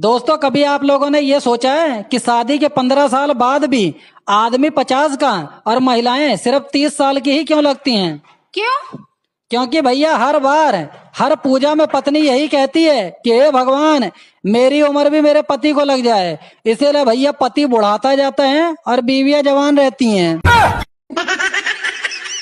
दोस्तों कभी आप लोगों ने ये सोचा है कि शादी के पंद्रह साल बाद भी आदमी पचास का और महिलाएं सिर्फ तीस साल की ही क्यों लगती हैं? क्यों क्योंकि भैया हर बार हर पूजा में पत्नी यही कहती है कि हे भगवान मेरी उम्र भी मेरे पति को लग जाए इसीलिए भैया पति बुढ़ाता जाता है और बीवियां जवान रहती हैं